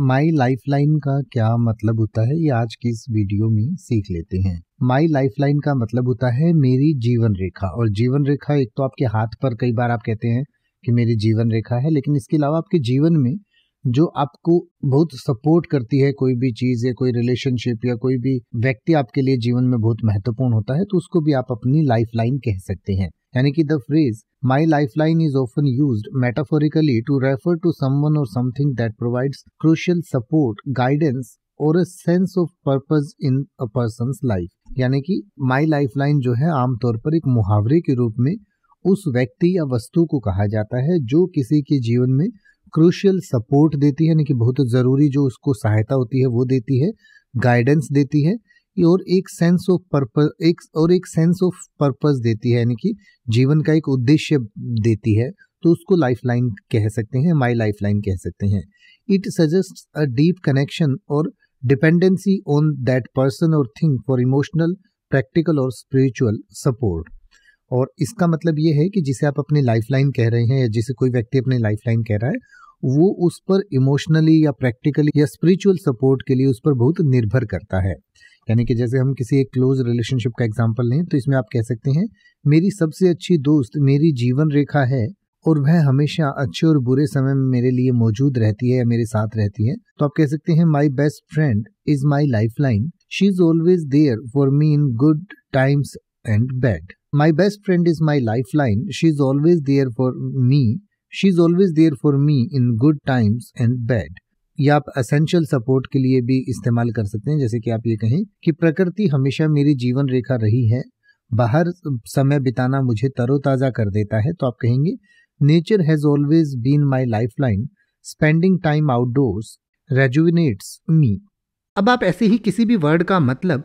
माई lifeline का क्या मतलब होता है ये आज की इस वीडियो में सीख लेते हैं माई लाइफलाइन का मतलब होता है मेरी जीवन रेखा और जीवन रेखा एक तो आपके हाथ पर कई बार आप कहते हैं कि मेरी जीवन रेखा है लेकिन इसके अलावा आपके जीवन में जो आपको बहुत सपोर्ट करती है कोई भी चीज़ या कोई रिलेशनशिप या कोई भी व्यक्ति आपके लिए जीवन में बहुत महत्वपूर्ण होता है तो उसको भी आप अपनी लाइफलाइन कह सकते हैं यानी कि the phrase my life line is often used metaphorically to refer to someone और something that provides crucial support guidance और sense of purpose in a person life यानी कि माई लाइफ लाइन जो है आमतौर पर एक मुहावरे के रूप में उस व्यक्ति या वस्तु को कहा जाता है जो किसी के जीवन में क्रूशियल सपोर्ट देती है यानी कि बहुत ज़रूरी जो उसको सहायता होती है वो देती है गाइडेंस देती है और एक सेंस ऑफ पर्पज एक और एक सेंस ऑफ पर्पज देती है यानी कि जीवन का एक उद्देश्य देती है तो उसको लाइफ लाइन कह सकते हैं माई लाइफ लाइन कह सकते हैं it suggest a deep connection और डिपेंडेंसी ऑन दैट पर्सन और थिंग फॉर इमोशनल प्रैक्टिकल और स्पिरिचुअल सपोर्ट और इसका मतलब ये है कि जिसे आप अपनी लाइफ लाइन कह रहे हैं या जिसे कोई व्यक्ति अपनी लाइफ लाइन कह रहा है वो उस पर इमोशनली या प्रैक्टिकली या स्पिरिचुअल सपोर्ट के लिए उस पर बहुत निर्भर करता है यानी कि जैसे हम किसी एक क्लोज रिलेशनशिप का एग्जाम्पल लें तो इसमें आप कह सकते हैं मेरी सबसे अच्छी दोस्त मेरी जीवन रेखा है और वह हमेशा अच्छे और बुरे समय में मेरे लिए मौजूद रहती है या मेरे साथ रहती है तो आप कह सकते हैं my best friend is my life line she is always there for me in good times and bad my best friend is my life line she is always there for me she is always there for me in good times and bad या आप essential support के लिए भी इस्तेमाल कर सकते हैं जैसे कि आप ये कहें कि प्रकृति हमेशा मेरी जीवन रेखा रही है बाहर समय बिताना मुझे तरोताज़ा कर देता है तो आप कहेंगे nature has always been my life line spending time outdoors rejuvenates me अब आप ऐसे ही किसी भी वर्ड का मतलब